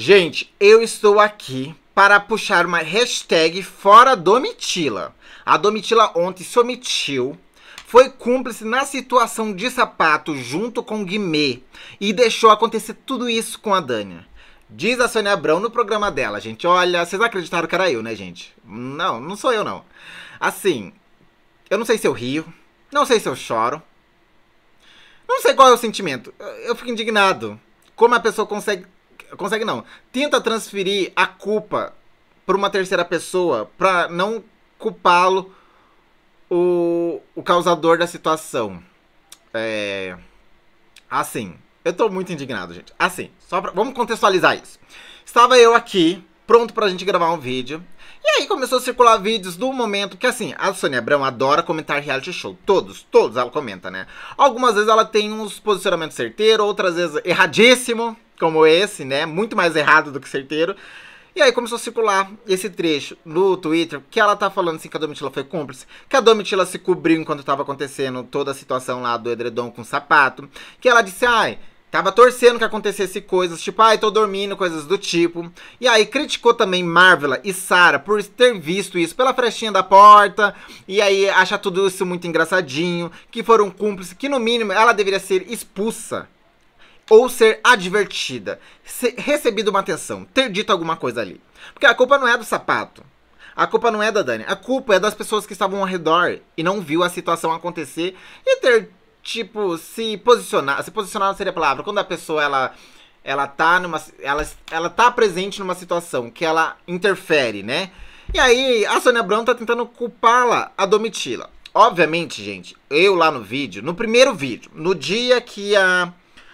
Gente, eu estou aqui para puxar uma hashtag fora Domitila. A Domitila ontem se omitiu, foi cúmplice na situação de sapato junto com Guimê e deixou acontecer tudo isso com a Dania. Diz a Sônia Abrão no programa dela, gente. Olha, vocês acreditaram que era eu, né, gente? Não, não sou eu, não. Assim, eu não sei se eu rio, não sei se eu choro, não sei qual é o sentimento. Eu fico indignado. Como a pessoa consegue Consegue não. Tenta transferir a culpa para uma terceira pessoa para não culpá-lo o, o causador da situação. É. Assim. Eu tô muito indignado, gente. Assim, só pra, vamos contextualizar isso. Estava eu aqui, pronto pra gente gravar um vídeo. E aí começou a circular vídeos do momento que, assim, a Sônia Abrão adora comentar reality show. Todos, todos ela comenta, né? Algumas vezes ela tem uns posicionamentos certeiros, outras vezes erradíssimo como esse, né? Muito mais errado do que certeiro. E aí começou a circular esse trecho no Twitter que ela tá falando assim que a Domitila foi cúmplice, que a Domitila se cobriu enquanto tava acontecendo toda a situação lá do edredom com o sapato, que ela disse, ai, tava torcendo que acontecesse coisas, tipo, ai, tô dormindo, coisas do tipo. E aí criticou também Marvel e Sara por ter visto isso pela frestinha da porta, e aí acha tudo isso muito engraçadinho, que foram cúmplices, que no mínimo ela deveria ser expulsa ou ser advertida, ser recebido uma atenção, ter dito alguma coisa ali. Porque a culpa não é do sapato. A culpa não é da Dani, a culpa é das pessoas que estavam ao redor e não viu a situação acontecer e ter tipo se posicionar, se posicionar não seria a palavra, quando a pessoa ela ela tá numa ela ela tá presente numa situação que ela interfere, né? E aí a Sônia Brown tá tentando culpá-la, a Domitila. Obviamente, gente, eu lá no vídeo, no primeiro vídeo, no dia que a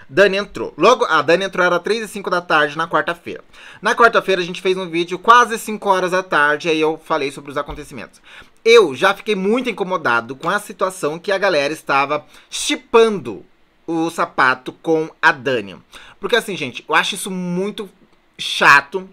Dani entrou. Logo, a Dani entrou era 3 e 5 da tarde na quarta-feira. Na quarta-feira a gente fez um vídeo quase 5 horas da tarde, aí eu falei sobre os acontecimentos. Eu já fiquei muito incomodado com a situação que a galera estava chipando o sapato com a Dani. Porque assim, gente, eu acho isso muito chato,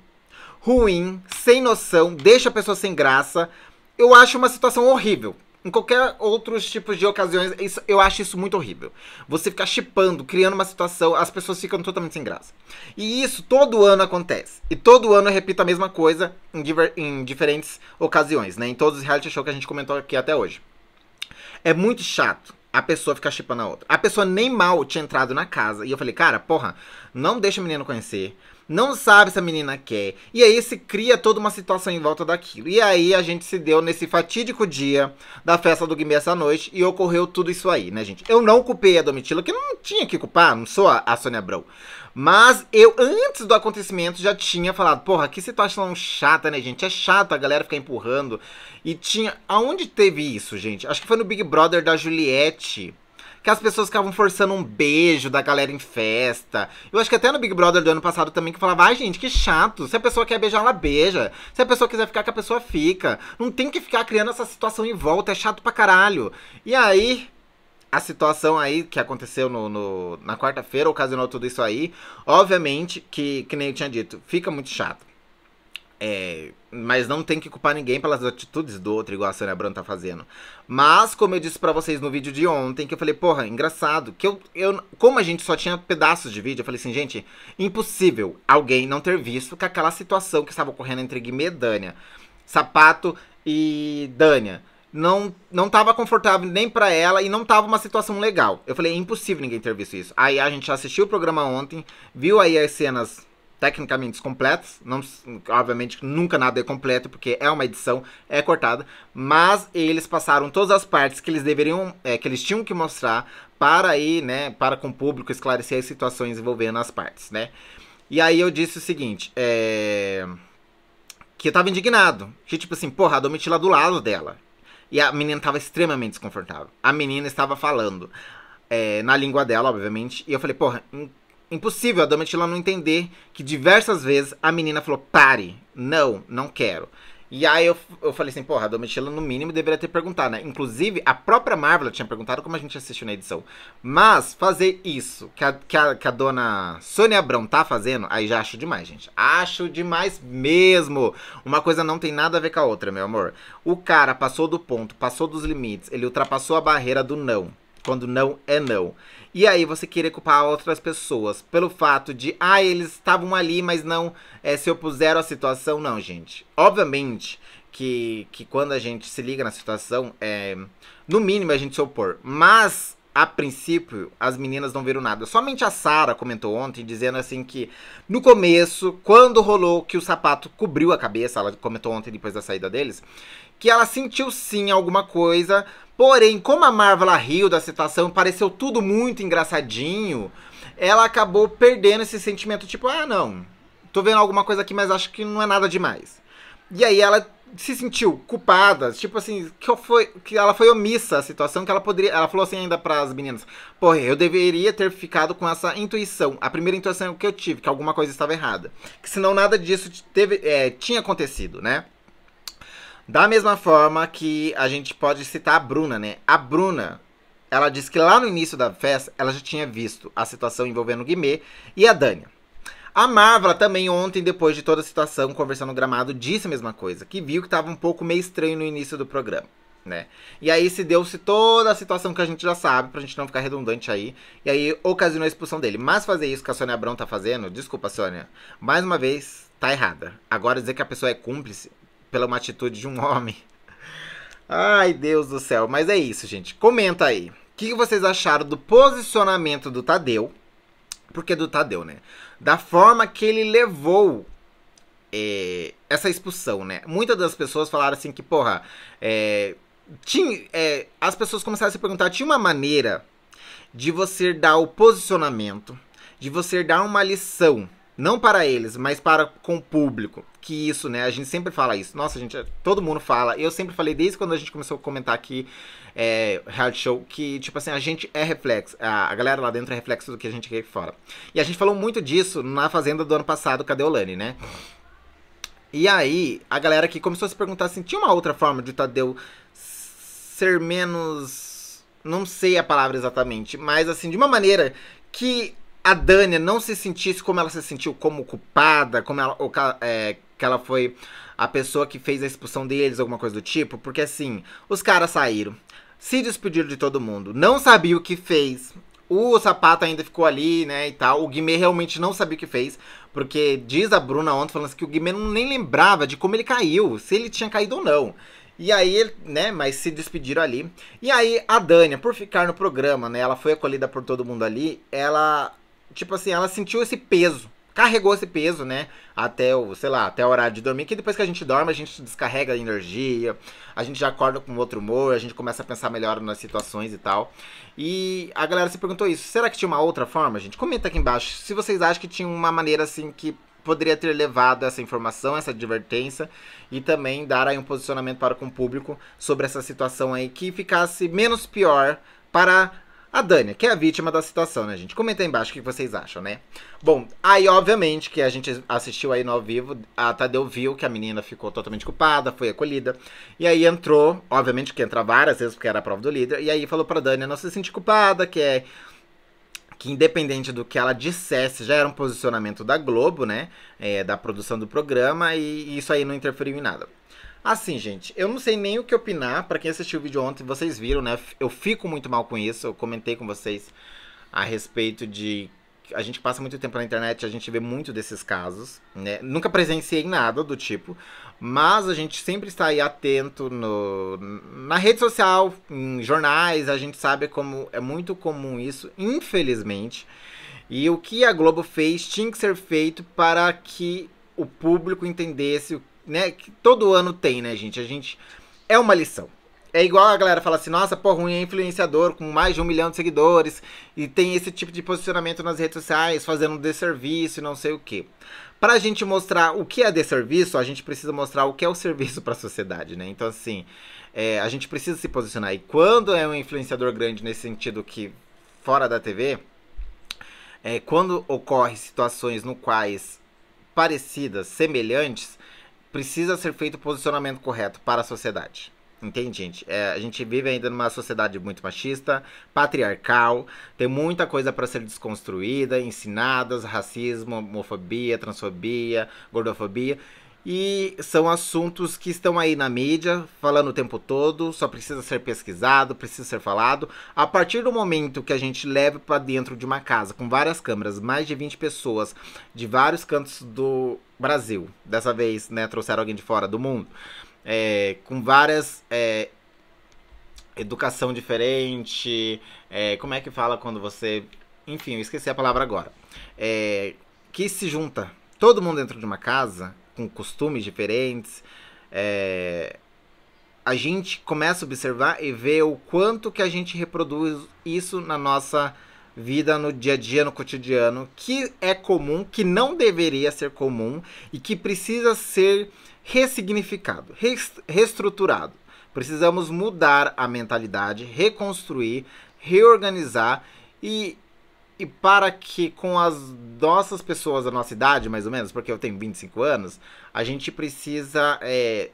ruim, sem noção, deixa a pessoa sem graça. Eu acho uma situação horrível em qualquer outros tipos de ocasiões, isso, eu acho isso muito horrível. Você ficar chipando, criando uma situação, as pessoas ficam totalmente sem graça. E isso todo ano acontece. E todo ano eu repito a mesma coisa em, diver, em diferentes ocasiões, né? Em todos os reality shows que a gente comentou aqui até hoje. É muito chato a pessoa ficar chipando a outra. A pessoa nem mal tinha entrado na casa. E eu falei, cara, porra, não deixa o menino conhecer não sabe se a menina quer. E aí se cria toda uma situação em volta daquilo. E aí a gente se deu nesse fatídico dia da festa do Guimê essa noite e ocorreu tudo isso aí, né, gente? Eu não culpei a Domitila, que não tinha que culpar, não sou a, a Sônia Abrão. Mas eu, antes do acontecimento, já tinha falado, porra, que situação chata, né, gente? É chato a galera ficar empurrando. E tinha. Aonde teve isso, gente? Acho que foi no Big Brother da Juliette que as pessoas ficavam forçando um beijo da galera em festa. Eu acho que até no Big Brother do ano passado também que falava, ai gente, que chato. Se a pessoa quer beijar, ela beija. Se a pessoa quiser ficar, que a pessoa fica. Não tem que ficar criando essa situação em volta, é chato pra caralho. E aí, a situação aí que aconteceu no, no na quarta-feira ocasionou tudo isso aí. Obviamente que, que nem eu tinha dito, fica muito chato. É, mas não tem que culpar ninguém pelas atitudes do outro, igual a Sônia Abrão tá fazendo. Mas, como eu disse para vocês no vídeo de ontem, que eu falei, porra, engraçado, que eu, eu. Como a gente só tinha pedaços de vídeo, eu falei assim, gente, impossível alguém não ter visto que aquela situação que estava ocorrendo entre Guimê e Dânia, Sapato e Dânia, não, não tava confortável nem para ela e não tava uma situação legal. Eu falei, é impossível ninguém ter visto isso. Aí a gente assistiu o programa ontem, viu aí as cenas tecnicamente completas. Não, obviamente nunca nada é completo, porque é uma edição, é cortada. Mas eles passaram todas as partes que eles deveriam, é, que eles tinham que mostrar para aí, né, para com o público esclarecer as situações envolvendo as partes, né. E aí eu disse o seguinte, é... que eu tava indignado, que tipo assim, porra, a Domitila do lado dela. E a menina tava extremamente desconfortável. A menina estava falando é, na língua dela, obviamente, e eu falei, porra, impossível a Domitila não entender que diversas vezes a menina falou: pare, não, não quero. E aí eu, eu falei assim, porra, a Domitila no mínimo deveria ter perguntado, né? Inclusive, a própria Marvel tinha perguntado como a gente assistiu na edição. Mas fazer isso que a, que a, que a dona Sônia Abrão tá fazendo, aí já acho demais, gente. Acho demais mesmo. Uma coisa não tem nada a ver com a outra, meu amor. O cara passou do ponto, passou dos limites, ele ultrapassou a barreira do não quando não é não. E aí você querer culpar outras pessoas pelo fato de, ah, eles estavam ali, mas não é, se opuseram à situação, não, gente. Obviamente que, que quando a gente se liga na situação, é, no mínimo a gente se opor. Mas a princípio, as meninas não viram nada. Somente a Sara comentou ontem, dizendo assim que no começo, quando rolou que o sapato cobriu a cabeça, ela comentou ontem depois da saída deles, que ela sentiu sim alguma coisa, porém, como a Marvel riu da situação, pareceu tudo muito engraçadinho, ela acabou perdendo esse sentimento tipo, ah, não, tô vendo alguma coisa aqui, mas acho que não é nada demais. E aí ela se sentiu culpada, tipo assim, que foi que ela foi omissa a situação que ela poderia, ela falou assim ainda para as meninas. Porra, eu deveria ter ficado com essa intuição. A primeira intuição que eu tive que alguma coisa estava errada, que senão nada disso teve, é, tinha acontecido, né? Da mesma forma que a gente pode citar a Bruna, né? A Bruna, ela disse que lá no início da festa, ela já tinha visto a situação envolvendo o Guimê e a Dani. A Marvel também ontem, depois de toda a situação, conversando no gramado, disse a mesma coisa, que viu que estava um pouco meio estranho no início do programa. Né? E aí se deu-se toda a situação que a gente já sabe, pra gente não ficar redundante aí. E aí ocasionou a expulsão dele. Mas fazer isso que a Sônia Abrão tá fazendo, desculpa, Sônia, mais uma vez, tá errada. Agora dizer que a pessoa é cúmplice pela uma atitude de um homem. Ai, Deus do céu. Mas é isso, gente. Comenta aí. O que vocês acharam do posicionamento do Tadeu? Porque do Tadeu, né? da forma que ele levou é, essa expulsão, né? Muitas das pessoas falaram assim que, porra, é, tinha, é, as pessoas começaram a se perguntar, tinha uma maneira de você dar o posicionamento, de você dar uma lição não para eles, mas para com o público. Que isso, né? A gente sempre fala isso. Nossa, gente, todo mundo fala. Eu sempre falei desde quando a gente começou a comentar aqui é, reality show que, tipo assim, a gente é reflexo. A, galera lá dentro é reflexo do que a gente aqui fora. E a gente falou muito disso na Fazenda do ano passado, cadê o Lani, né? E aí, a galera aqui começou a se perguntar assim: tinha uma outra forma de o tá Tadeu ser menos. Não sei a palavra exatamente, mas assim, de uma maneira que a Dânia não se sentisse como ela se sentiu, como culpada, como ela, ou, é, que ela foi a pessoa que fez a expulsão deles, alguma coisa do tipo, porque assim, os caras saíram, se despediram de todo mundo, não sabia o que fez. O sapato ainda ficou ali, né, e tal. O Guimê realmente não sabia o que fez, porque diz a Bruna ontem falando assim, que o Guimê não nem lembrava de como ele caiu, se ele tinha caído ou não. E aí, né, mas se despediram ali. E aí a Dânia, por ficar no programa, né, ela foi acolhida por todo mundo ali, ela tipo assim, ela sentiu esse peso. Carregou esse peso, né? Até o, sei lá, até a hora de dormir. Que depois que a gente dorme, a gente descarrega a energia. A gente já acorda com outro humor. A gente começa a pensar melhor nas situações e tal. E a galera se perguntou isso. Será que tinha uma outra forma, gente? Comenta aqui embaixo se vocês acham que tinha uma maneira assim que poderia ter levado essa informação, essa advertência e também dar aí um posicionamento para com o público sobre essa situação aí que ficasse menos pior para a Dânia, que é a vítima da situação, né, gente? Comenta aí embaixo o que vocês acham, né? Bom, aí, obviamente, que a gente assistiu aí no ao vivo, a Tadeu viu que a menina ficou totalmente culpada, foi acolhida. E aí entrou, obviamente que entra várias vezes, porque era a prova do líder. E aí falou pra Dânia não se sentir culpada, que é que independente do que ela dissesse, já era um posicionamento da Globo, né? É, da produção do programa, e, e isso aí não interferiu em nada. Assim, gente, eu não sei nem o que opinar. Para quem assistiu o vídeo ontem, vocês viram, né? Eu fico muito mal com isso. Eu comentei com vocês a respeito de a gente passa muito tempo na internet, a gente vê muito desses casos, né? Nunca presenciei nada do tipo, mas a gente sempre está aí atento no, na rede social, em jornais, a gente sabe como é muito comum isso, infelizmente. E o que a Globo fez tinha que ser feito para que o público entendesse o né? Que todo ano tem, né, gente? A gente. É uma lição. É igual a galera fala assim, nossa, pô, ruim é influenciador com mais de um milhão de seguidores e tem esse tipo de posicionamento nas redes sociais, fazendo desserviço e não sei o quê. Pra gente mostrar o que é desserviço, a gente precisa mostrar o que é o serviço para a sociedade, né? Então, assim, é, a gente precisa se posicionar. E quando é um influenciador grande nesse sentido que fora da TV, é, quando ocorrem situações no quais parecidas, semelhantes, precisa ser feito o posicionamento correto para a sociedade. Entende, gente? É, a gente vive ainda numa sociedade muito machista, patriarcal, tem muita coisa para ser desconstruída, ensinadas, racismo, homofobia, transfobia, gordofobia. E são assuntos que estão aí na mídia, falando o tempo todo, só precisa ser pesquisado, precisa ser falado. A partir do momento que a gente leva para dentro de uma casa com várias câmeras, mais de 20 pessoas de vários cantos do Brasil, dessa vez, né, trouxeram alguém de fora do mundo, é, com várias é, educação diferente, é, como é que fala quando você, enfim, eu esqueci a palavra agora, é, que se junta todo mundo dentro de uma casa com costumes diferentes. É, a gente começa a observar e ver o quanto que a gente reproduz isso na nossa vida no dia a dia, no cotidiano, que é comum, que não deveria ser comum e que precisa ser ressignificado, reestruturado. Precisamos mudar a mentalidade, reconstruir, reorganizar e e para que com as nossas pessoas da nossa idade, mais ou menos, porque eu tenho 25 anos, a gente precisa é,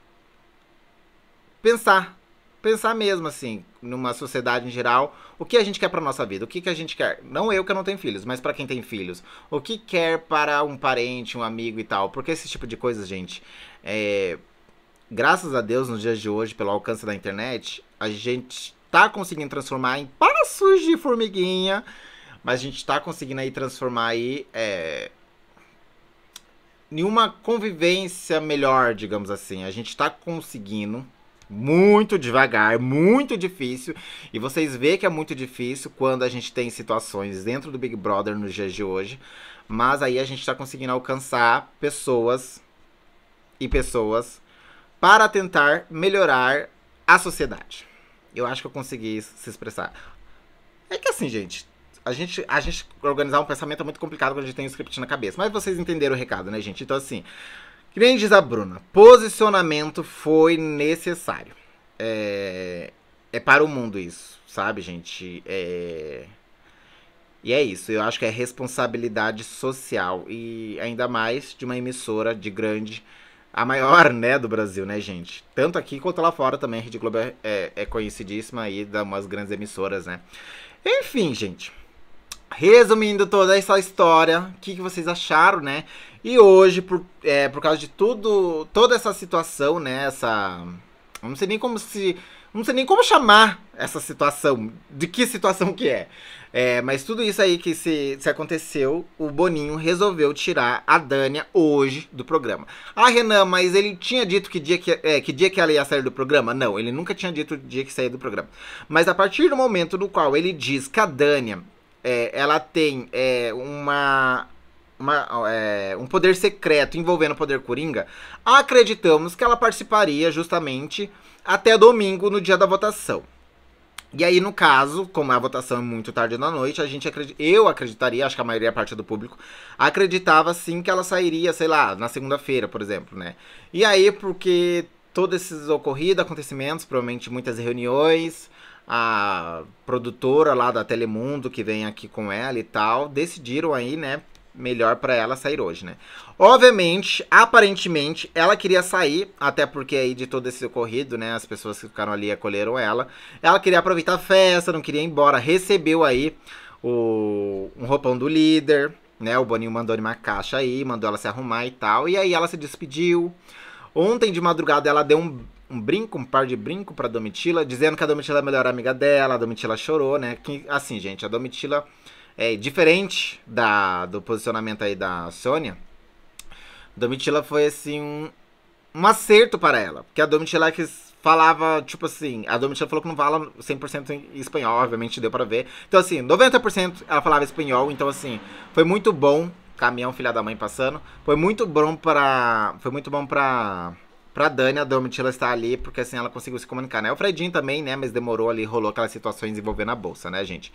pensar. Pensar mesmo, assim, numa sociedade em geral, o que a gente quer para nossa vida, o que, que a gente quer. Não eu que não tenho filhos, mas para quem tem filhos. O que quer para um parente, um amigo e tal. Porque esse tipo de coisa, gente, é, graças a Deus, nos dias de hoje, pelo alcance da internet, a gente tá conseguindo transformar em para de formiguinha mas a gente está conseguindo aí transformar aí é, em uma convivência melhor, digamos assim. A gente está conseguindo muito devagar, muito difícil. E vocês vê que é muito difícil quando a gente tem situações dentro do Big Brother nos dias de hoje. Mas aí a gente está conseguindo alcançar pessoas e pessoas para tentar melhorar a sociedade. Eu acho que eu consegui se expressar. É que assim, gente, a gente, a gente organizar um pensamento é muito complicado quando a gente tem um script na cabeça. Mas vocês entenderam o recado, né, gente? Então, assim, que nem diz a Bruna, posicionamento foi necessário. É, é para o mundo isso, sabe, gente? É... E é isso, eu acho que é responsabilidade social e ainda mais de uma emissora de grande, a maior, né, do Brasil, né, gente? Tanto aqui quanto lá fora também, a Rede Globo é, é, é conhecidíssima aí, é das umas grandes emissoras, né? Enfim, gente, Resumindo toda essa história, o que, que vocês acharam, né? E hoje, por, é, por causa de tudo, toda essa situação, né? Essa. Não sei nem como se. Não sei nem como chamar essa situação, de que situação que é. é mas tudo isso aí que se, se aconteceu, o Boninho resolveu tirar a Dânia hoje do programa. Ah, Renan, mas ele tinha dito que dia que, é, que dia que ela ia sair do programa? Não, ele nunca tinha dito o dia que saía do programa. Mas a partir do momento no qual ele diz que a Dânia é, ela tem é, uma, uma é, um poder secreto envolvendo o poder Coringa, acreditamos que ela participaria justamente até domingo, no dia da votação. E aí, no caso, como a votação é muito tarde na noite, a gente eu acreditaria, acho que a maioria parte do público acreditava sim que ela sairia, sei lá, na segunda-feira, por exemplo, né? E aí, porque todos esses ocorridos, acontecimentos, provavelmente muitas reuniões, a produtora lá da Telemundo que vem aqui com ela e tal, decidiram aí, né, melhor para ela sair hoje, né? Obviamente, aparentemente, ela queria sair, até porque aí de todo esse ocorrido, né, as pessoas que ficaram ali acolheram ela. Ela queria aproveitar a festa, não queria ir embora, recebeu aí o um roupão do líder, né? O Boninho mandou uma caixa aí, mandou ela se arrumar e tal. E aí ela se despediu. Ontem de madrugada ela deu um um brinco, um par de brinco pra Domitila, dizendo que a Domitila é a melhor amiga dela, a Domitila chorou, né? Que, assim, gente, a Domitila é diferente da, do posicionamento aí da Sônia. Domitila foi, assim, um, um acerto para ela. Porque a Domitila é que falava, tipo assim, a Domitila falou que não fala 100% em espanhol, obviamente deu para ver. Então, assim, 90% ela falava espanhol, então, assim, foi muito bom. Caminhão, filha da mãe passando. Foi muito bom pra. Foi muito bom pra pra Dani, a Dormit, ela está ali porque assim ela conseguiu se comunicar, né? O Fredinho também, né? Mas demorou ali, rolou aquelas situações envolvendo a bolsa, né, gente?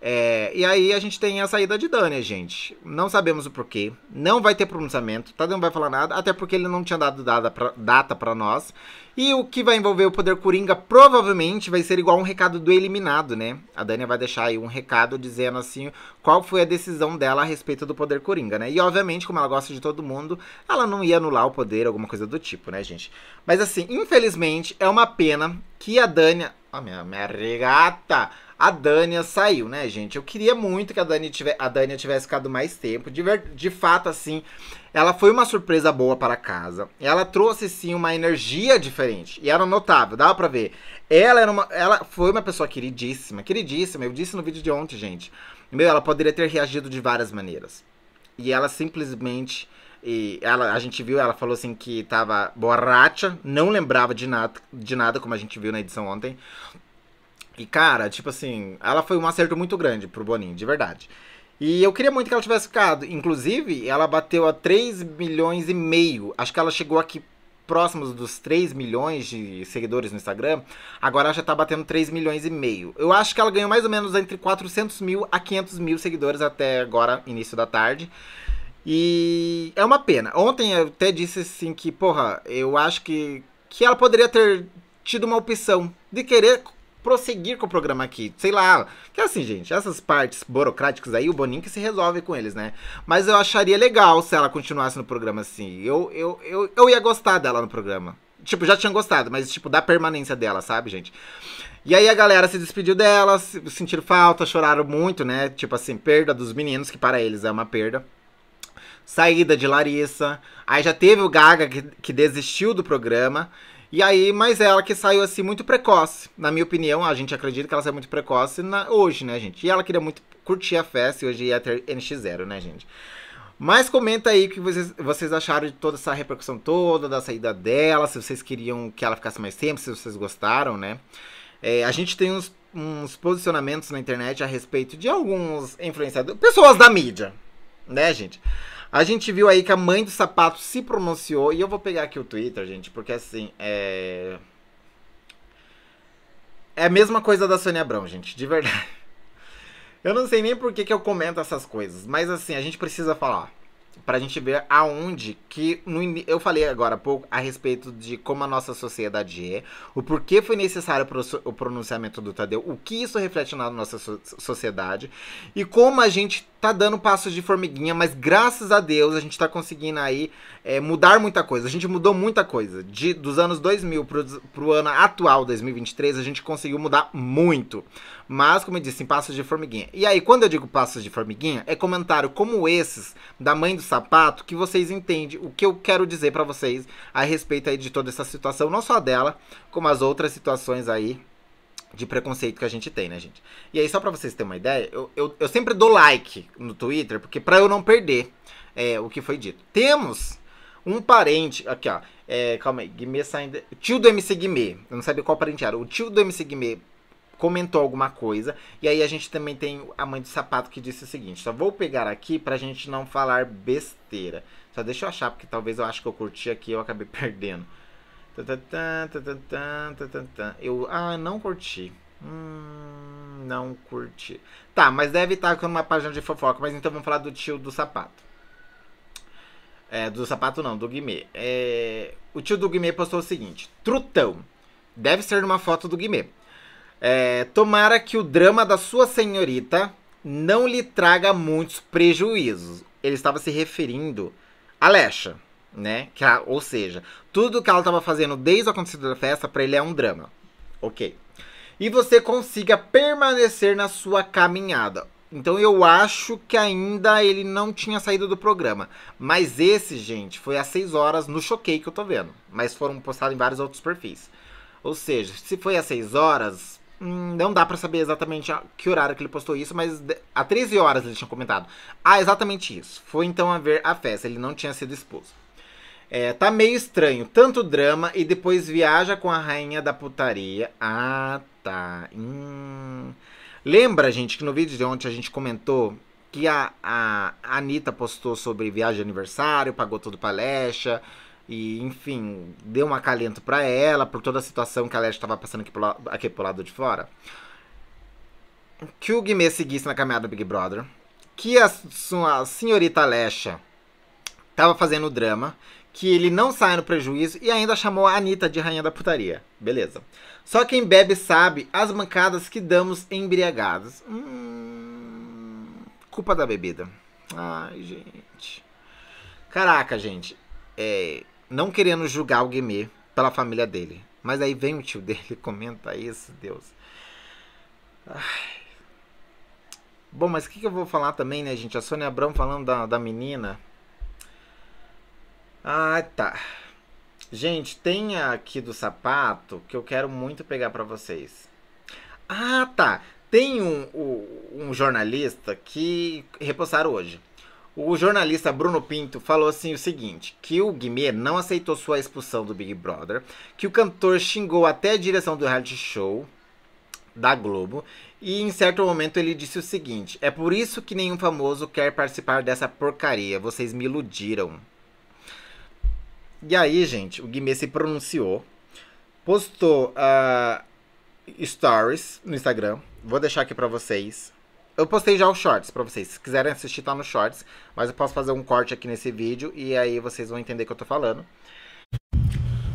É, e aí a gente tem a saída de Dani, gente. Não sabemos o porquê. Não vai ter pronunciamento. Tadeu não vai falar nada, até porque ele não tinha dado pra, data para nós. E o que vai envolver o poder Coringa provavelmente vai ser igual um recado do eliminado, né? A Dani vai deixar aí um recado dizendo assim qual foi a decisão dela a respeito do poder Coringa, né? E obviamente, como ela gosta de todo mundo, ela não ia anular o poder, alguma coisa do tipo, né, gente? Mas assim, infelizmente, é uma pena que a Dani. Ó, oh, minha, minha regata! a Dania saiu, né, gente? Eu queria muito que a Dani tivesse, tivesse ficado mais tempo. De, ver, de fato, assim, ela foi uma surpresa boa para casa. Ela trouxe, sim, uma energia diferente. E era notável, dava pra ver. Ela, era uma, ela foi uma pessoa queridíssima, queridíssima. Eu disse no vídeo de ontem, gente. Meu, ela poderia ter reagido de várias maneiras. E ela simplesmente e ela, a gente viu, ela falou assim que tava borracha, não lembrava de nada, de nada, como a gente viu na edição ontem. E, cara, tipo assim, ela foi um acerto muito grande pro Boninho, de verdade. E eu queria muito que ela tivesse ficado. Inclusive, ela bateu a 3 milhões e meio. Acho que ela chegou aqui próximos dos 3 milhões de seguidores no Instagram, agora ela já tá batendo 3 milhões e meio. Eu acho que ela ganhou mais ou menos entre 400 mil a 500 mil seguidores até agora, início da tarde. E é uma pena. Ontem eu até disse assim que, porra, eu acho que, que ela poderia ter tido uma opção de querer prosseguir com o programa aqui. Sei lá. Que é assim, gente, essas partes burocráticas aí, o Boninho que se resolve com eles, né? Mas eu acharia legal se ela continuasse no programa assim. Eu, eu, eu, eu ia gostar dela no programa. Tipo, já tinha gostado, mas, tipo, da permanência dela, sabe, gente? E aí a galera se despediu dela, sentiram falta, choraram muito, né? Tipo assim, perda dos meninos, que para eles é uma perda. Saída de Larissa. Aí já teve o Gaga que, que desistiu do programa. E aí, mas é ela que saiu assim muito precoce. Na minha opinião, a gente acredita que ela saiu muito precoce na, hoje, né, gente? E ela queria muito curtir a festa e hoje ia é ter NX0, né, gente? Mas comenta aí o que vocês, vocês acharam de toda essa repercussão toda, da saída dela, se vocês queriam que ela ficasse mais tempo, se vocês gostaram, né? É, a gente tem uns, uns posicionamentos na internet a respeito de alguns influenciadores, pessoas da mídia, né, gente? A gente viu aí que a mãe do sapato se pronunciou. E eu vou pegar aqui o Twitter, gente, porque assim, é. É a mesma coisa da Sônia Abrão, gente, de verdade. Eu não sei nem por que, que eu comento essas coisas, mas assim, a gente precisa falar. Pra gente ver aonde que. No, eu falei agora há pouco a respeito de como a nossa sociedade é, o porquê foi necessário pro, o pronunciamento do Tadeu, o que isso reflete na nossa so, sociedade e como a gente tá dando passos de formiguinha, mas graças a Deus a gente tá conseguindo aí é, mudar muita coisa. A gente mudou muita coisa. De, dos anos 2000 pro, pro ano atual, 2023, a gente conseguiu mudar muito. Mas, como eu disse, em passos de formiguinha. E aí, quando eu digo passos de formiguinha, é comentário como esses da mãe do sapato que vocês entendem o que eu quero dizer para vocês a respeito aí de toda essa situação, não só dela, como as outras situações aí de preconceito que a gente tem, né, gente? E aí, só pra vocês terem uma ideia, eu, eu, eu sempre dou like no Twitter, porque pra eu não perder é, o que foi dito. Temos um parente, aqui ó, é, calma aí, Guimê saindo, tio do MC Guimê, eu não sabia qual parente era, o tio do MC Guimê comentou alguma coisa, e aí a gente também tem a mãe do sapato que disse o seguinte, só vou pegar aqui pra gente não falar besteira, só deixa eu achar, porque talvez eu acho que eu curti aqui e eu acabei perdendo. Eu. Ah, não curti. Hum, não curti. Tá, mas deve estar tá com uma página de fofoca. Mas então vamos falar do tio do sapato. É, do sapato não, do Guimê. É, o tio do Guimê postou o seguinte: Trutão. Deve ser numa foto do Guimê. É, tomara que o drama da sua senhorita não lhe traga muitos prejuízos. Ele estava se referindo a Lecha né? Que a, ou seja, tudo que ela estava fazendo desde o acontecido da festa para ele é um drama. OK. E você consiga permanecer na sua caminhada. Então eu acho que ainda ele não tinha saído do programa. Mas esse, gente, foi às 6 horas no Choquei que eu tô vendo. Mas foram postados em vários outros perfis. Ou seja, se foi às 6 horas, hum, não dá para saber exatamente a que horário que ele postou isso, mas às 13 horas ele tinha comentado. Ah, exatamente isso. Foi então a ver a festa, ele não tinha sido expulso. É, tá meio estranho. Tanto drama e depois viaja com a rainha da putaria. Ah, tá. Hum. Lembra, gente, que no vídeo de ontem a gente comentou que a, a, Anitta postou sobre viagem de aniversário, pagou tudo pra Lesha, E, enfim, deu um acalento pra ela por toda a situação que a Lesha tava passando aqui pro, aqui pro lado de fora. Que o Guimê seguisse na caminhada Big Brother. Que a, a senhorita Lesha tava fazendo drama que ele não sai no prejuízo e ainda chamou a Anitta de rainha da putaria. Beleza. Só quem bebe sabe as mancadas que damos embriagados. Hum, culpa da bebida. Ai, gente. Caraca, gente. É, não querendo julgar o Guimê pela família dele. Mas aí vem o tio dele comenta isso, Deus. Ai. Bom, mas o que, que, eu vou falar também, né, gente? A Sônia Abrão falando da, da menina. Ah, tá. Gente, tem aqui do sapato que eu quero muito pegar para vocês. Ah, tá. Tem um, um, um jornalista que repostaram hoje. O jornalista Bruno Pinto falou assim o seguinte, que o Guimê não aceitou sua expulsão do Big Brother, que o cantor xingou até a direção do reality show da Globo, e em certo momento ele disse o seguinte: "É por isso que nenhum famoso quer participar dessa porcaria, vocês me iludiram". E aí, gente, o Guimê se pronunciou, postou uh, stories no Instagram. Vou deixar aqui para vocês. Eu postei já os shorts para vocês. Se quiserem assistir, tá nos shorts. Mas eu posso fazer um corte aqui nesse vídeo e aí vocês vão entender o que eu tô falando.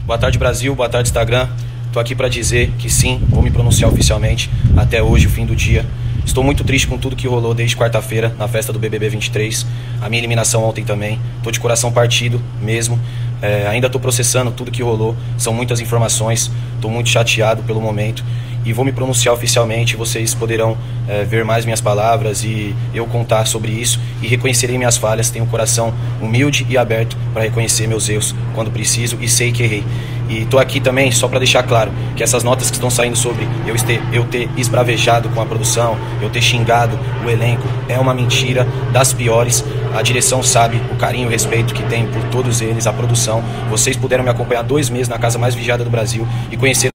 Boa tarde, Brasil. Boa tarde, Instagram. Tô aqui para dizer que sim, vou me pronunciar oficialmente até hoje, o fim do dia. Estou muito triste com tudo que rolou desde quarta-feira na festa do BBB 23. A minha eliminação ontem também. Tô de coração partido mesmo. É, ainda estou processando tudo que rolou, são muitas informações, estou muito chateado pelo momento e vou me pronunciar oficialmente. Vocês poderão é, ver mais minhas palavras e eu contar sobre isso e reconhecerei minhas falhas. Tenho um coração humilde e aberto para reconhecer meus erros quando preciso e sei que errei. E estou aqui também só para deixar claro que essas notas que estão saindo sobre eu ter, eu ter esbravejado com a produção, eu ter xingado o elenco, é uma mentira das piores. A direção sabe o carinho e o respeito que tem por todos eles, a produção. Vocês puderam me acompanhar dois meses na casa mais vigiada do Brasil e conhecer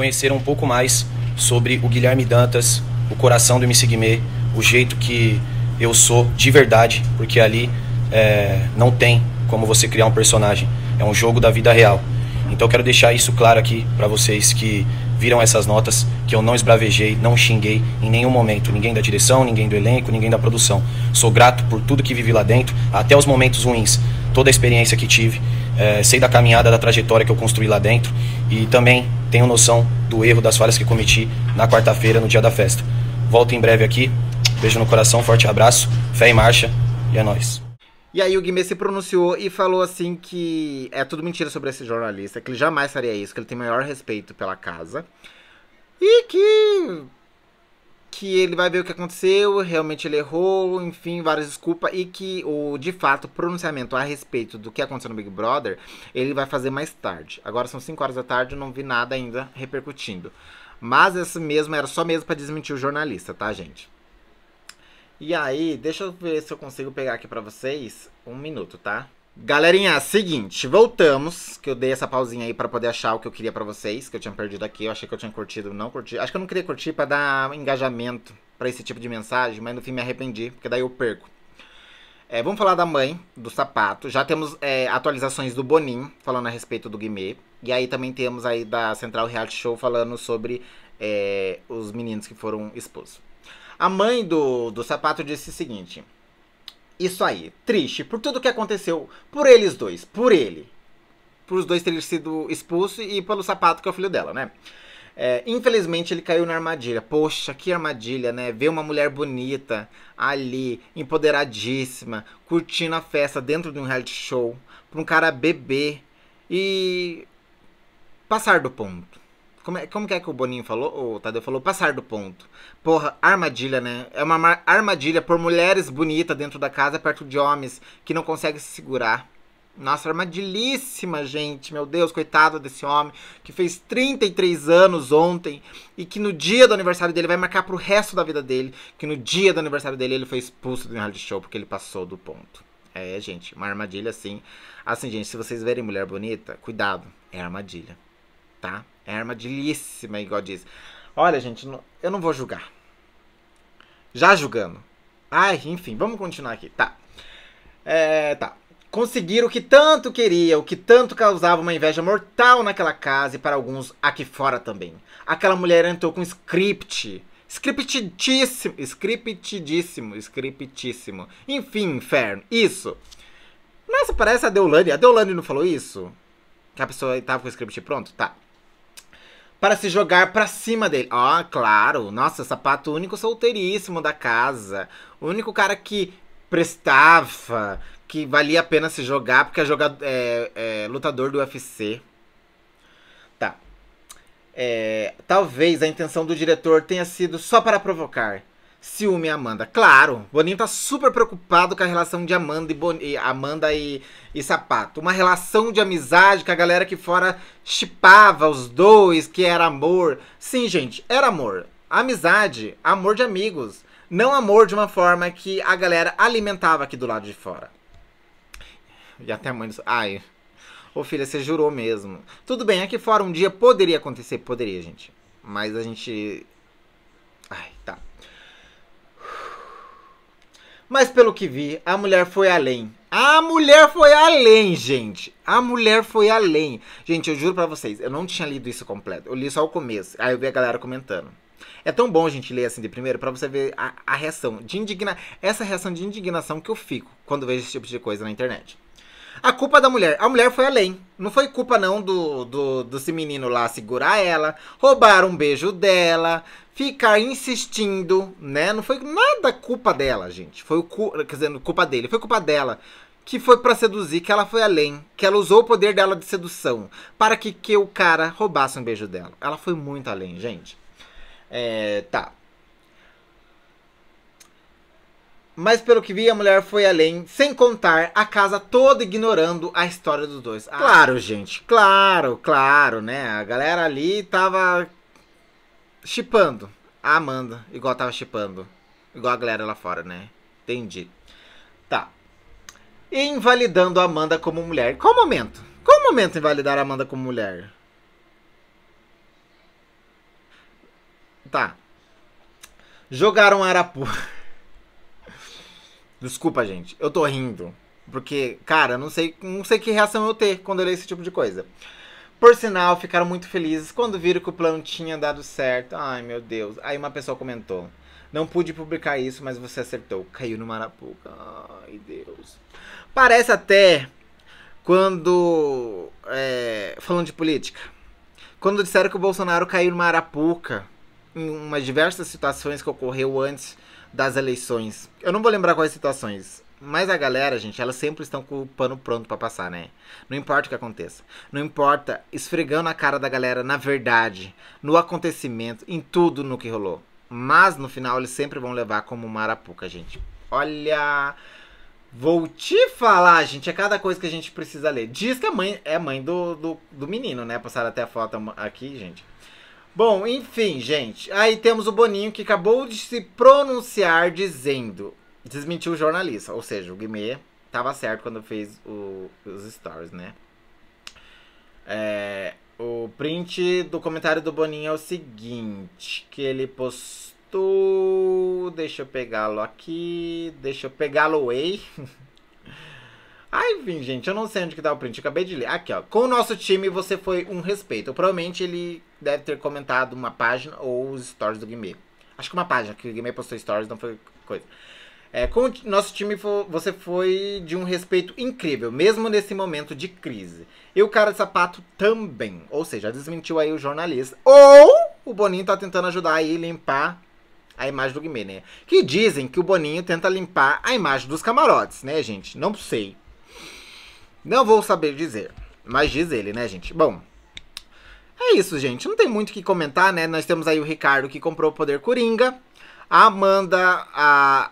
conheceram um pouco mais sobre o Guilherme Dantas, o coração do MC Guimê, o jeito que eu sou de verdade, porque ali é, não tem como você criar um personagem. É um jogo da vida real. Então quero deixar isso claro aqui para vocês que viram essas notas que eu não esbravejei, não xinguei em nenhum momento. Ninguém da direção, ninguém do elenco, ninguém da produção. Sou grato por tudo que vivi lá dentro, até os momentos ruins, toda a experiência que tive. É, sei da caminhada, da trajetória que eu construí lá dentro e também tenho noção do erro, das falhas que cometi na quarta-feira, no dia da festa. Volto em breve aqui. Beijo no coração, forte abraço, fé em marcha e é nóis. E aí o Guimê se pronunciou e falou assim que é tudo mentira sobre esse jornalista, que ele jamais faria isso, que ele tem maior respeito pela casa. E que que ele vai ver o que aconteceu, realmente ele errou, enfim, várias desculpas e que o de fato pronunciamento a respeito do que aconteceu no Big Brother, ele vai fazer mais tarde. Agora são 5 horas da tarde, não vi nada ainda repercutindo. Mas esse mesmo era só mesmo para desmentir o jornalista, tá, gente? E aí, deixa eu ver se eu consigo pegar aqui pra vocês. Um minuto, tá? Galerinha, seguinte, voltamos, que eu dei essa pausinha aí para poder achar o que eu queria para vocês, que eu tinha perdido aqui, eu achei que eu tinha curtido, não curti. Acho que eu não queria curtir para dar engajamento para esse tipo de mensagem, mas no fim me arrependi, porque daí eu perco. É, vamos falar da mãe, do sapato, já temos é, atualizações do Boninho, falando a respeito do Guimê, e aí também temos aí da Central Reality Show falando sobre é, os meninos que foram expulsos. A mãe do, do sapato disse o seguinte: Isso aí, triste por tudo que aconteceu, por eles dois, por ele. Por os dois terem sido expulsos e pelo sapato que é o filho dela, né? É, infelizmente ele caiu na armadilha. Poxa, que armadilha, né? Ver uma mulher bonita ali, empoderadíssima, curtindo a festa dentro de um reality show, pra um cara beber e passar do ponto. Como é, como que é que o Boninho falou? O Tadeu falou passar do ponto. Porra, armadilha, né? É uma armadilha por mulheres bonitas dentro da casa, perto de homens que não conseguem se segurar. Nossa, armadilhíssima, gente. Meu Deus, coitado desse homem que fez 33 anos ontem e que no dia do aniversário dele vai marcar pro resto da vida dele. Que no dia do aniversário dele ele foi expulso do reality show porque ele passou do ponto. É, gente, uma armadilha assim. Assim, gente, se vocês verem mulher bonita, cuidado, é armadilha, tá? É armadilhíssima, igual diz. Olha, gente, eu não vou julgar. Já julgando. Ai, enfim, vamos continuar aqui. Tá. É, tá. Conseguir o que tanto queria, o que tanto causava uma inveja mortal naquela casa e para alguns aqui fora também. Aquela mulher entrou com script. Scriptidíssimo. Scriptidíssimo. Scriptíssimo. Enfim, inferno. Isso. Nossa, parece a Deolane. A Deolane não falou isso? Que a pessoa estava com o script pronto? Tá para se jogar para cima dele. Ó, oh, claro. Nossa, sapato único solteiríssimo da casa. O único cara que prestava, que valia a pena se jogar, porque é, jogador, é, é lutador do UFC. Tá. É, talvez a intenção do diretor tenha sido só para provocar ciúme a Amanda. Claro, Boninho tá super preocupado com a relação de Amanda e, Bon- Amanda e, e Sapato. Uma relação de amizade que a galera que fora chipava os dois, que era amor. Sim, gente, era amor. Amizade, amor de amigos. Não amor de uma forma que a galera alimentava aqui do lado de fora. E até a mãe... Do... Ai, ô filha, você jurou mesmo. Tudo bem, aqui fora um dia poderia acontecer. Poderia, gente. Mas a gente... Ai, tá. Mas pelo que vi, a mulher foi além. A mulher foi além, gente. A mulher foi além. Gente, eu juro para vocês, eu não tinha lido isso completo. Eu li só o começo. Aí eu vi a galera comentando. É tão bom a gente ler assim de primeiro para você ver a, a, reação de indigna, essa reação de indignação que eu fico quando vejo esse tipo de coisa na internet. A culpa da mulher. A mulher foi além. Não foi culpa, não, do, do desse menino lá segurar ela, roubar um beijo dela, ficar insistindo, né? Não foi nada culpa dela, gente. Foi o cu... quer dizer, culpa dele, foi culpa dela. Que foi para seduzir, que ela foi além, que ela usou o poder dela de sedução para que, que o cara roubasse um beijo dela. Ela foi muito além, gente. É, tá. Mas pelo que vi, a mulher foi além, sem contar a casa toda ignorando a história dos dois. Ah, claro, gente, claro, claro, né? A galera ali tava chipando a Amanda, igual tava chipando, igual a galera lá fora, né? Entendi. Tá. Invalidando a Amanda como mulher. Qual o momento? Qual o momento invalidar a Amanda como mulher? Tá. Jogaram arapu. Desculpa, gente. Eu tô rindo. Porque, cara, não sei, não sei que reação eu ter quando eu leio esse tipo de coisa. Por sinal, ficaram muito felizes quando viram que o plano tinha dado certo. Ai, meu Deus. Aí uma pessoa comentou. Não pude publicar isso, mas você acertou. Caiu no marapuca. Ai, Deus. Parece até quando. É, falando de política. Quando disseram que o Bolsonaro caiu numa arapuca, em umas diversas situações que ocorreu antes das eleições. Eu não vou lembrar quais situações, mas a galera, gente, elas sempre estão com o pano pronto para passar, né? Não importa o que aconteça. Não importa esfregando a cara da galera na verdade, no acontecimento, em tudo no que rolou. Mas no final eles sempre vão levar como uma arapuca, gente. Olha, vou te falar, gente, é cada coisa que a gente precisa ler. Diz que a mãe é a mãe do, do, do menino, né? Passaram até a foto aqui, gente. Bom, enfim, gente. Aí temos o Boninho que acabou de se pronunciar dizendo. Desmentiu o jornalista. Ou seja, o Guimê tava certo quando fez o, os stories, né? É, o print do comentário do Boninho é o seguinte: que ele postou. Deixa eu pegá-lo aqui. Deixa eu pegá-lo aí. Ai, enfim, gente, eu não sei onde que tá o print, acabei de ler. Aqui, ó. Com o nosso time, você foi um respeito. Provavelmente ele deve ter comentado uma página ou os stories do Guimê. Acho que uma página, que o Guimê postou stories, não foi coisa. É, com o nosso time, você foi de um respeito incrível, mesmo nesse momento de crise. E o cara de sapato também. Ou seja, desmentiu aí o jornalista. Ou o Boninho tá tentando ajudar aí limpar a imagem do Guimê, né? Que dizem que o Boninho tenta limpar a imagem dos camarotes, né, gente? Não sei. Não vou saber dizer. Mas diz ele, né, gente? Bom. É isso, gente. Não tem muito o que comentar, né? Nós temos aí o Ricardo que comprou o poder Coringa. A Amanda, a,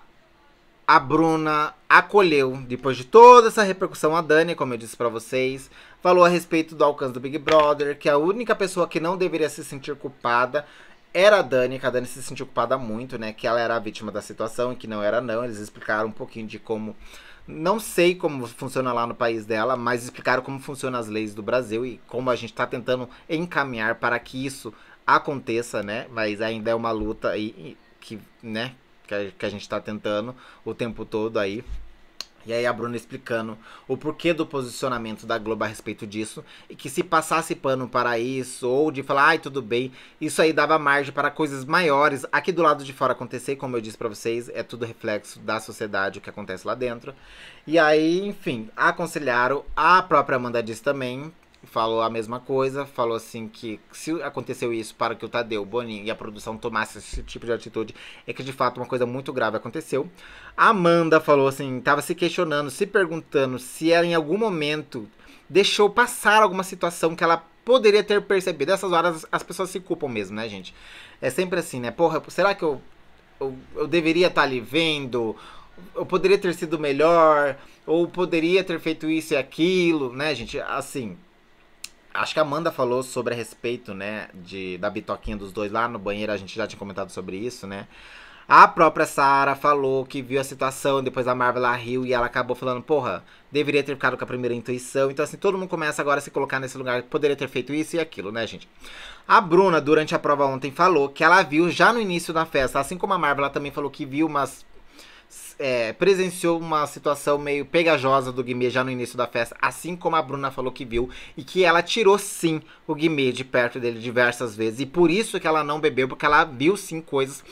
a Bruna acolheu depois de toda essa repercussão a Dani, como eu disse para vocês, falou a respeito do alcance do Big Brother, que a única pessoa que não deveria se sentir culpada era a Dani, que a Dani se sentiu culpada muito, né, que ela era a vítima da situação e que não era não. Eles explicaram um pouquinho de como não sei como funciona lá no país dela, mas explicaram como funcionam as leis do Brasil e como a gente está tentando encaminhar para que isso aconteça, né? Mas ainda é uma luta aí que, né? Que a, a gente está tentando o tempo todo aí e aí a Bruna explicando o porquê do posicionamento da Globo a respeito disso. E que se passasse pano para isso, ou de falar, ai, tudo bem, isso aí dava margem para coisas maiores aqui do lado de fora acontecer, como eu disse para vocês, é tudo reflexo da sociedade, o que acontece lá dentro. E aí, enfim, aconselharam. A própria Amanda disse também falou a mesma coisa, falou assim que se aconteceu isso para que o Tadeu, Boninho e a produção tomassem esse tipo de atitude, é que de fato uma coisa muito grave aconteceu. A Amanda falou assim, estava se questionando, se perguntando se ela em algum momento deixou passar alguma situação que ela poderia ter percebido. Essas horas as pessoas se culpam mesmo, né, gente? É sempre assim, né? Porra, será que eu, eu, eu deveria estar tá ali vendo? eu poderia ter sido melhor, ou poderia ter feito isso e aquilo, né, gente? Assim, acho que a Amanda falou sobre a respeito, né, de, da bitoquinha dos dois lá no banheiro, a gente já tinha comentado sobre isso, né? A própria Sarah falou que viu a situação, depois a Marvel lá riu e ela acabou falando, porra, deveria ter ficado com a primeira intuição. Então, assim, todo mundo começa agora a se colocar nesse lugar, poderia ter feito isso e aquilo, né, gente? A Bruna, durante a prova ontem, falou que ela viu já no início da festa, assim como a Marvel, ela também falou que viu umas é, presenciou uma situação meio pegajosa do Guimê já no início da festa, assim como a Bruna falou que viu, e que ela tirou sim o Guimê de perto dele diversas vezes. E por isso que ela não bebeu, porque ela viu sim coisas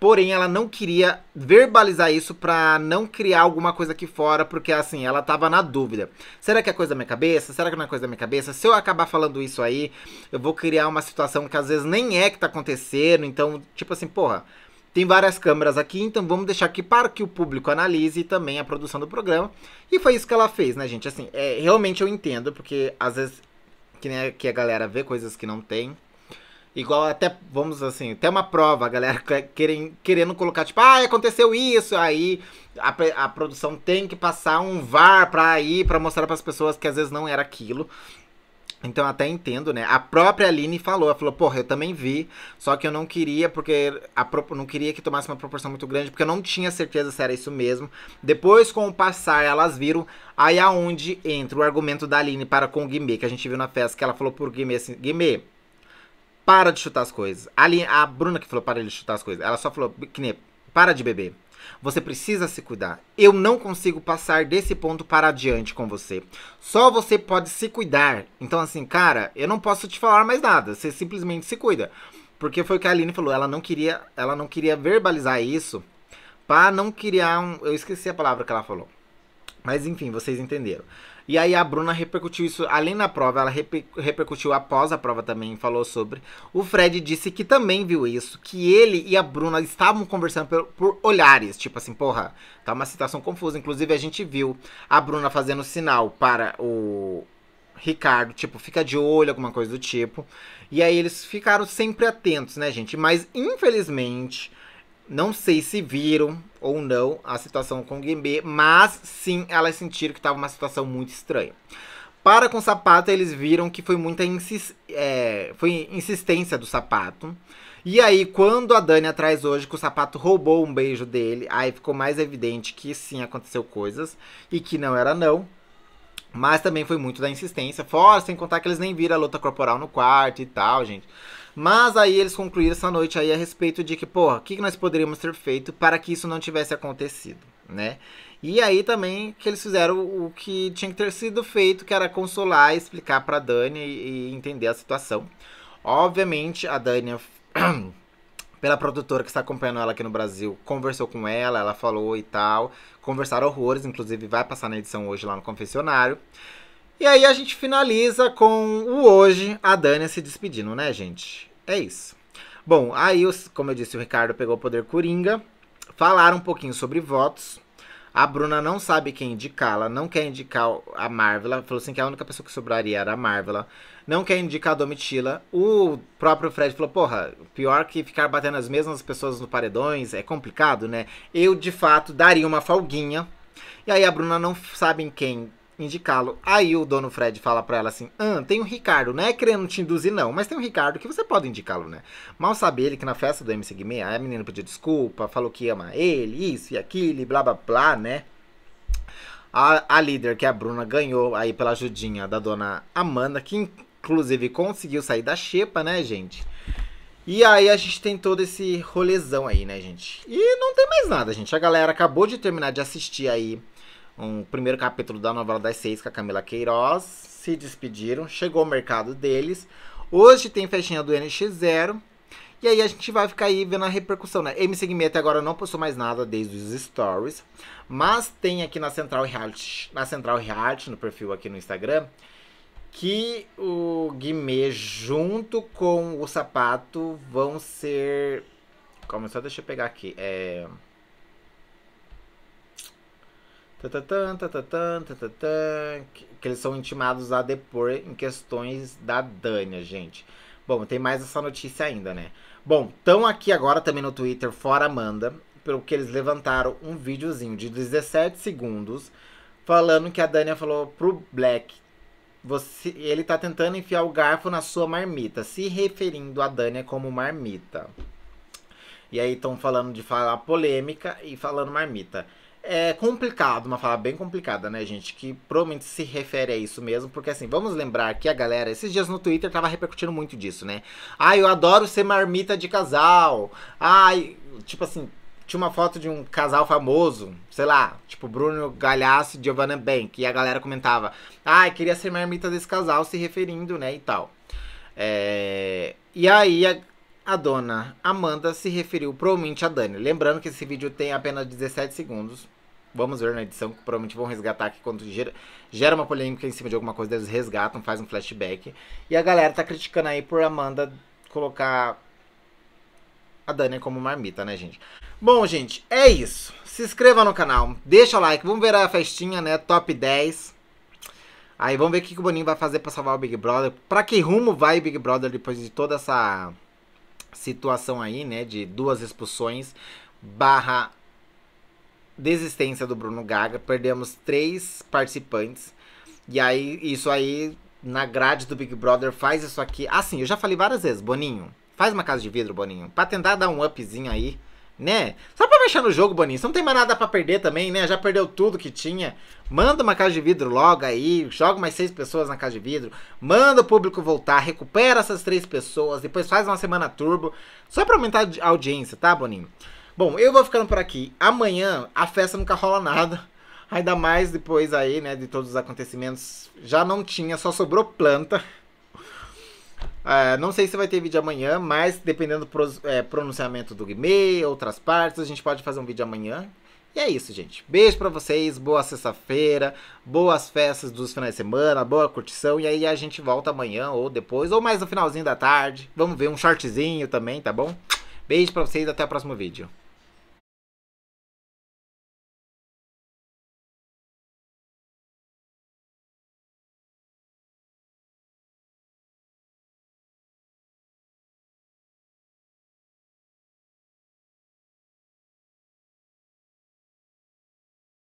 Porém, ela não queria verbalizar isso pra não criar alguma coisa aqui fora, porque assim, ela tava na dúvida. Será que é coisa da minha cabeça? Será que não é coisa da minha cabeça? Se eu acabar falando isso aí, eu vou criar uma situação que às vezes nem é que tá acontecendo. Então, tipo assim, porra, tem várias câmeras aqui, então vamos deixar aqui para que o público analise também a produção do programa. E foi isso que ela fez, né, gente? Assim, é, realmente eu entendo, porque às vezes que, né, que a galera vê coisas que não tem. Igual até, vamos assim, até uma prova, a galera querem, querendo colocar, tipo, ah, aconteceu isso, aí a, a produção tem que passar um VAR pra ir, pra mostrar pras pessoas que às vezes não era aquilo. Então até entendo, né? A própria Aline falou, ela falou, porra, eu também vi, só que eu não queria, porque a pro... não queria que tomasse uma proporção muito grande, porque eu não tinha certeza se era isso mesmo. Depois, com o passar, elas viram. Aí aonde entra o argumento da Aline para com o Guimê, que a gente viu na festa, que ela falou pro Guimê assim, Guimê, para de chutar as coisas. A, Aline, a Bruna que falou para ele chutar as coisas, ela só falou, Guimê, para de beber. Você precisa se cuidar. Eu não consigo passar desse ponto para adiante com você. Só você pode se cuidar. Então, assim, cara, eu não posso te falar mais nada. Você simplesmente se cuida. Porque foi o que a Aline falou. Ela não queria, ela não queria verbalizar isso para não criar um. Eu esqueci a palavra que ela falou. Mas enfim, vocês entenderam. E aí a Bruna repercutiu isso além na prova, ela reper, repercutiu após a prova também, falou sobre. O Fred disse que também viu isso, que ele e a Bruna estavam conversando por, por olhares, tipo assim, porra, tá uma situação confusa. Inclusive a gente viu a Bruna fazendo sinal para o Ricardo, tipo, fica de olho, alguma coisa do tipo. E aí eles ficaram sempre atentos, né, gente? Mas infelizmente não sei se viram ou não a situação com o Guimê, mas sim elas sentiram que estava uma situação muito estranha. Para com o sapato, eles viram que foi muita insis é, foi insistência do sapato. E aí, quando a Dani atrás hoje que o sapato roubou um beijo dele, aí ficou mais evidente que sim aconteceu coisas e que não era não. Mas também foi muito da insistência. Fora, sem contar que eles nem viram a luta corporal no quarto e tal, gente. Mas aí eles concluíram essa noite aí a respeito de que, porra, o que, nós poderíamos ter feito para que isso não tivesse acontecido, né? E aí também que eles fizeram o que tinha que ter sido feito, que era consolar, explicar para Dani e entender a situação. Obviamente a Dani pela produtora que está acompanhando ela aqui no Brasil, conversou com ela, ela falou e tal. Conversaram horrores, inclusive vai passar na edição hoje lá no confessionário. E aí a gente finaliza com o hoje, a Dani se despedindo, né, gente? É isso. Bom, aí, como eu disse, o Ricardo pegou o poder Coringa. Falaram um pouquinho sobre votos. A Bruna não sabe quem indicá-la, não quer indicar a Marvel. Ela falou assim que a única pessoa que sobraria era a Marvel não quer indicar a Domitila. O próprio Fred falou: porra, pior que ficar batendo as mesmas pessoas no paredões é complicado, né? Eu, de fato, daria uma falguinha E aí a Bruna não sabe em quem indicá-lo. Aí o dono Fred fala pra ela assim: ah, tem o Ricardo, não é querendo te induzir, não, mas tem o Ricardo que você pode indicá-lo, né? Mal sabe ele que na festa do MC Guimê, a menina pediu desculpa, falou que ama ele, isso e aquilo, e blá blá blá, né? A, a líder, que é a Bruna, ganhou aí pela ajudinha da dona Amanda, que inclusive conseguiu sair da xepa, né, gente? E aí a gente tem todo esse rolezão aí, né, gente? E não tem mais nada, gente. A galera acabou de terminar de assistir aí um primeiro capítulo da novela das seis com a Camila Queiroz. Se despediram, chegou o mercado deles. Hoje tem festinha do NX0. E aí a gente vai ficar aí vendo a repercussão, né? MC Guimê até agora não postou mais nada desde os stories. Mas tem aqui na Central Reality, na Central Reality, no perfil aqui no Instagram, que o Guimê junto com o sapato vão ser. Calma, só deixa eu pegar aqui. É. Que eles são intimados a depor em questões da Dânia, gente. Bom, tem mais essa notícia ainda, né? Bom, estão aqui agora também no Twitter, fora Amanda, pelo que eles levantaram um videozinho de 17 segundos falando que a Dânia falou pro Black você, ele tá tentando enfiar o garfo na sua marmita, se referindo a Dânia como marmita. E aí estão falando de falar polêmica e falando marmita. É complicado, uma fala bem complicada, né, gente? Que provavelmente se refere a isso mesmo, porque assim, vamos lembrar que a galera, esses dias no Twitter tava repercutindo muito disso, né? Ah, eu adoro ser marmita de casal. Ai, tipo assim, tinha uma foto de um casal famoso, sei lá, tipo Bruno Galhaço e Giovanna Bank, e a galera comentava, ah, queria ser marmita desse casal, se referindo, né, e tal. É... E aí a, a, dona Amanda se referiu provavelmente a Dani. Lembrando que esse vídeo tem apenas 17 segundos. Vamos ver na edição, que provavelmente vão resgatar aqui quando gera, gera uma polêmica em cima de alguma coisa, eles resgatam, faz um flashback. E a galera tá criticando aí por Amanda colocar a Dani é como marmita, né, gente? Bom, gente, é isso. Se inscreva no canal, deixa o like, vamos ver a festinha, né? Top 10. Aí vamos ver o que, o Boninho vai fazer pra salvar o Big Brother. Pra que rumo vai o Big Brother depois de toda essa situação aí, né? De duas expulsões barra desistência do Bruno Gaga. Perdemos três participantes. E aí, isso aí, na grade do Big Brother, faz isso aqui. Assim, eu já falei várias vezes, Boninho. Faz uma casa de vidro, Boninho. Pra tentar dar um upzinho aí, né? Só pra mexer no jogo, Boninho. Você não tem mais nada pra perder também, né? Já perdeu tudo que tinha. Manda uma casa de vidro logo aí. Joga mais seis pessoas na casa de vidro. Manda o público voltar. Recupera essas três pessoas. Depois faz uma semana turbo. Só pra aumentar a audiência, tá, Boninho? Bom, eu vou ficando por aqui. Amanhã a festa nunca rola nada. Ainda mais depois aí, né, de todos os acontecimentos. Já não tinha, só sobrou planta. Uh, não sei se vai ter vídeo amanhã, mas dependendo do é, pronunciamento do Guimê, outras partes, a gente pode fazer um vídeo amanhã. E é isso, gente. Beijo para vocês, boa sexta-feira, boas festas dos finais de semana, boa curtição. E aí a gente volta amanhã ou depois, ou mais no finalzinho da tarde. Vamos ver um shortzinho também, tá bom? Beijo para vocês, até o próximo vídeo.